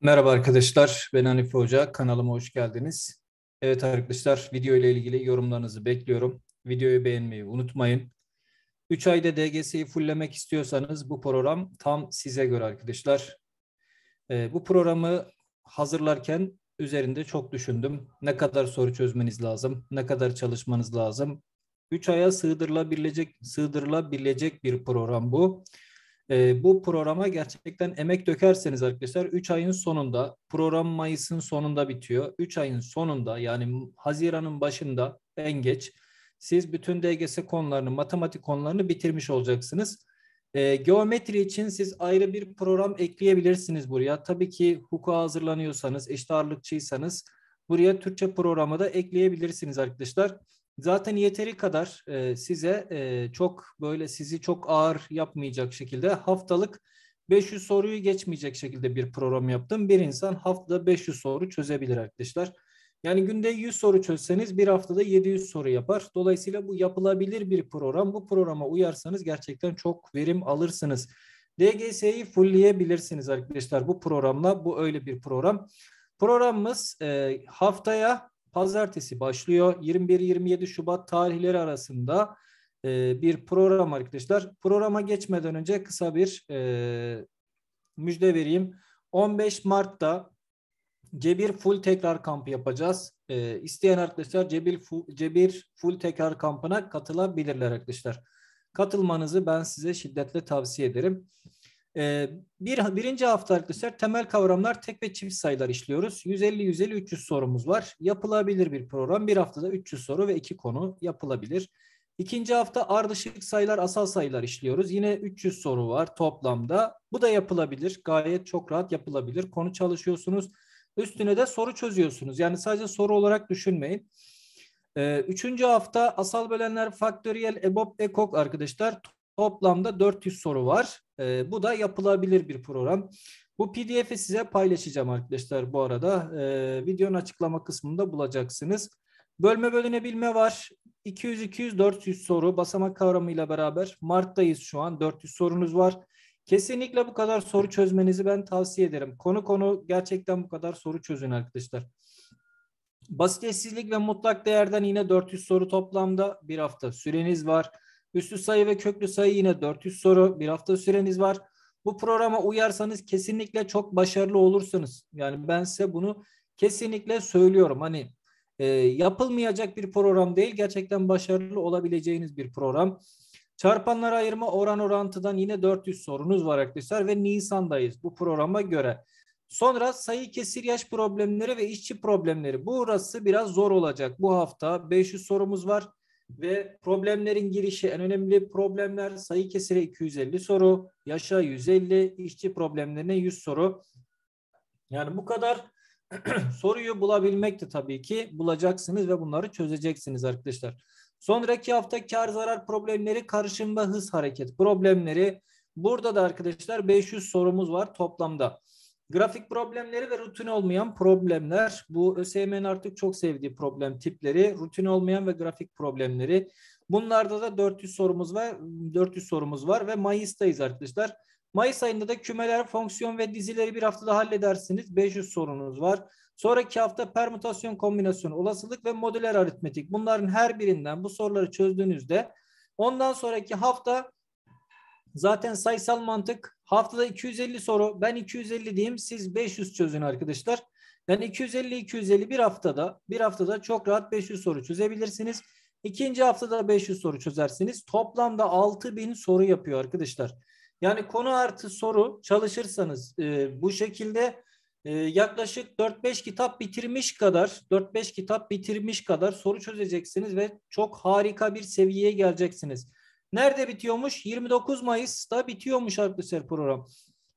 Merhaba arkadaşlar, ben Hanife Hoca. Kanalıma hoş geldiniz. Evet arkadaşlar, video ile ilgili yorumlarınızı bekliyorum. Videoyu beğenmeyi unutmayın. 3 ayda DGS'yi fulllemek istiyorsanız bu program tam size göre arkadaşlar. E, bu programı hazırlarken üzerinde çok düşündüm. Ne kadar soru çözmeniz lazım, ne kadar çalışmanız lazım. 3 aya sığdırılabilecek, sığdırılabilecek bir program bu. Bu e, bu programa gerçekten emek dökerseniz arkadaşlar 3 ayın sonunda program Mayıs'ın sonunda bitiyor. 3 ayın sonunda yani Haziran'ın başında en geç siz bütün DGS konularını, matematik konularını bitirmiş olacaksınız. E, geometri için siz ayrı bir program ekleyebilirsiniz buraya. Tabii ki hukuka hazırlanıyorsanız, eşit ağırlıkçıysanız buraya Türkçe programı da ekleyebilirsiniz arkadaşlar. Zaten yeteri kadar e, size e, çok böyle sizi çok ağır yapmayacak şekilde haftalık 500 soruyu geçmeyecek şekilde bir program yaptım. Bir insan haftada 500 soru çözebilir arkadaşlar. Yani günde 100 soru çözseniz bir haftada 700 soru yapar. Dolayısıyla bu yapılabilir bir program. Bu programa uyarsanız gerçekten çok verim alırsınız. DGS'yi fullleyebilirsiniz arkadaşlar bu programla. Bu öyle bir program. Programımız e, haftaya pazartesi başlıyor. 21-27 Şubat tarihleri arasında e, bir program arkadaşlar. Programa geçmeden önce kısa bir e, müjde vereyim. 15 Mart'ta Cebir Full Tekrar Kampı yapacağız. E, isteyen arkadaşlar Cebir, fu, Cebir Full Tekrar Kampı'na katılabilirler arkadaşlar. Katılmanızı ben size şiddetle tavsiye ederim. Ee, bir, birinci hafta arkadaşlar temel kavramlar tek ve çift sayılar işliyoruz. 150, 150, 300 sorumuz var. Yapılabilir bir program. Bir haftada 300 soru ve iki konu yapılabilir. İkinci hafta ardışık sayılar, asal sayılar işliyoruz. Yine 300 soru var toplamda. Bu da yapılabilir. Gayet çok rahat yapılabilir. Konu çalışıyorsunuz. Üstüne de soru çözüyorsunuz. Yani sadece soru olarak düşünmeyin. Ee, üçüncü hafta asal bölenler faktöriyel EBOB EKOK arkadaşlar Toplamda 400 soru var. E, bu da yapılabilir bir program. Bu pdf'i size paylaşacağım arkadaşlar bu arada. E, videonun açıklama kısmında bulacaksınız. Bölme bölünebilme var. 200-200-400 soru basamak kavramıyla beraber. Mart'tayız şu an 400 sorunuz var. Kesinlikle bu kadar soru çözmenizi ben tavsiye ederim. Konu konu gerçekten bu kadar soru çözün arkadaşlar. Basit eşsizlik ve mutlak değerden yine 400 soru toplamda bir hafta süreniz var. Üstü sayı ve köklü sayı yine 400 soru. Bir hafta süreniz var. Bu programa uyarsanız kesinlikle çok başarılı olursunuz. Yani ben size bunu kesinlikle söylüyorum. Hani e, yapılmayacak bir program değil. Gerçekten başarılı olabileceğiniz bir program. Çarpanlar ayırma oran orantıdan yine 400 sorunuz var arkadaşlar ve Nisan'dayız bu programa göre. Sonra sayı kesir yaş problemleri ve işçi problemleri. Burası biraz zor olacak. Bu hafta 500 sorumuz var ve problemlerin girişi en önemli problemler sayı kesire 250 soru, yaşa 150, işçi problemlerine 100 soru. Yani bu kadar soruyu bulabilmek de tabii ki bulacaksınız ve bunları çözeceksiniz arkadaşlar. Sonraki hafta kar zarar problemleri, karışım ve hız hareket problemleri. Burada da arkadaşlar 500 sorumuz var toplamda. Grafik problemleri ve rutin olmayan problemler. Bu ÖSYM'nin artık çok sevdiği problem tipleri. Rutin olmayan ve grafik problemleri. Bunlarda da 400 sorumuz var. 400 sorumuz var ve Mayıs'tayız arkadaşlar. Mayıs ayında da kümeler, fonksiyon ve dizileri bir haftada halledersiniz. 500 sorunuz var. Sonraki hafta permütasyon kombinasyon, olasılık ve modüler aritmetik. Bunların her birinden bu soruları çözdüğünüzde ondan sonraki hafta zaten sayısal mantık Haftada 250 soru. Ben 250 diyeyim. Siz 500 çözün arkadaşlar. Yani 250 250 bir haftada bir haftada çok rahat 500 soru çözebilirsiniz. İkinci haftada 500 soru çözersiniz. Toplamda 6000 soru yapıyor arkadaşlar. Yani konu artı soru çalışırsanız e, bu şekilde e, yaklaşık 4-5 kitap bitirmiş kadar 4-5 kitap bitirmiş kadar soru çözeceksiniz ve çok harika bir seviyeye geleceksiniz. Nerede bitiyormuş? 29 Mayıs'ta bitiyormuş arkadaşlar program.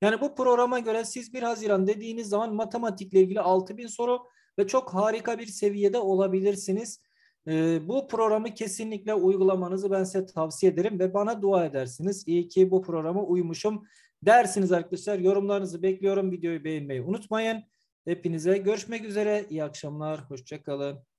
Yani bu programa göre siz 1 Haziran dediğiniz zaman matematikle ilgili 6000 soru ve çok harika bir seviyede olabilirsiniz. Ee, bu programı kesinlikle uygulamanızı ben size tavsiye ederim ve bana dua edersiniz. İyi ki bu programa uymuşum dersiniz arkadaşlar. Yorumlarınızı bekliyorum. Videoyu beğenmeyi unutmayın. Hepinize görüşmek üzere. İyi akşamlar. Hoşçakalın.